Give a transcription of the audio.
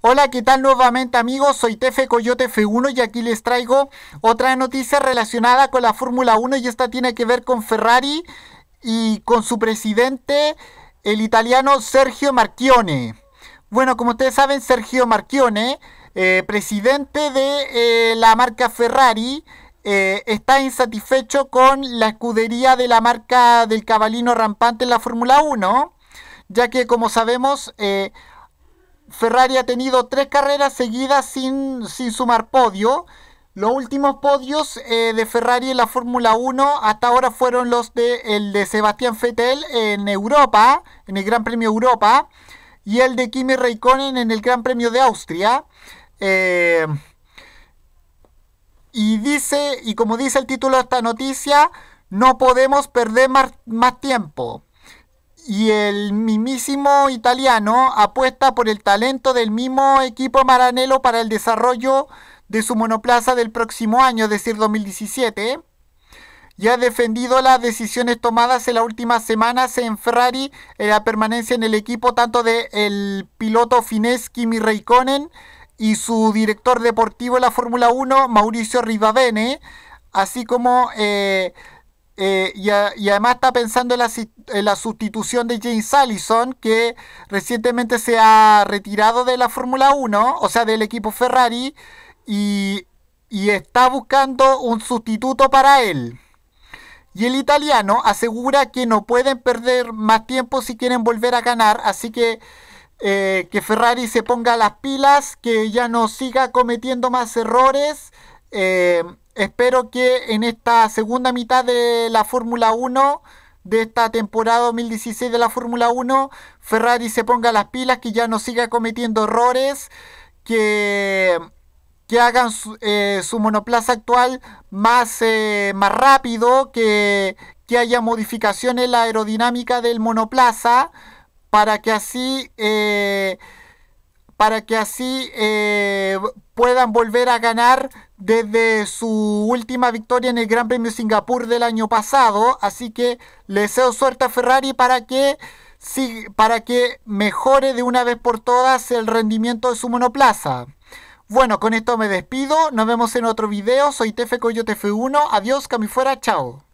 Hola, ¿qué tal nuevamente amigos? Soy Tefe Coyote F1 y aquí les traigo otra noticia relacionada con la Fórmula 1 y esta tiene que ver con Ferrari y con su presidente, el italiano Sergio Marchione. Bueno, como ustedes saben, Sergio Marchione, eh, presidente de eh, la marca Ferrari, eh, está insatisfecho con la escudería de la marca del cabalino rampante en la Fórmula 1, ya que como sabemos Ferrari ha tenido tres carreras seguidas sin, sumar podio. Los últimos podios eh, de Ferrari en la Fórmula 1 hasta ahora fueron los de el de Sebastián Vettel en Europa, en el Gran Premio Europa, y el de Kimi Raikkonen en el Gran Premio de Austria. Eh, y dice, y como dice el título de esta noticia, no podemos perder más tiempo y el mismísimo italiano apuesta por el talento del mismo equipo Maranello para el desarrollo de su monoplaza del próximo año, es decir, 2017. Y ha defendido las decisiones tomadas en las últimas semanas en Ferrari, en la permanencia en el equipo tanto del piloto finés Kimi Raikkonen y su director deportivo en la Fórmula 1, Mauricio Rivabene, así como eh, eh, y, además está pensando en la, sustitución de James Allison, que recientemente se ha retirado de la Fórmula 1, o sea, del equipo Ferrari, y, está buscando un sustituto para él. Y el italiano asegura que no pueden perder más tiempo si quieren volver a ganar, así que eh, que Ferrari se ponga las pilas, que ya no siga cometiendo más errores. Eh, espero que en esta segunda mitad de la Fórmula 1 de esta temporada 2016 de la Fórmula 1, Ferrari se ponga las pilas, que ya no siga cometiendo errores, que, que hagan su, eh, monoplaza actual más, eh, más rápido, que, que, haya modificaciones en la aerodinámica del monoplaza, para que así, eh, para que así puedan volver a ganar desde su última victoria en el Gran Premio Singapur del año pasado. Así que le deseo suerte a Ferrari para que, para que mejore de una vez por todas el rendimiento de su monoplaza. Bueno, con esto me despido. Nos vemos en otro video. Soy Tefe Coyote F1. Adiós, cami fuera. Chao.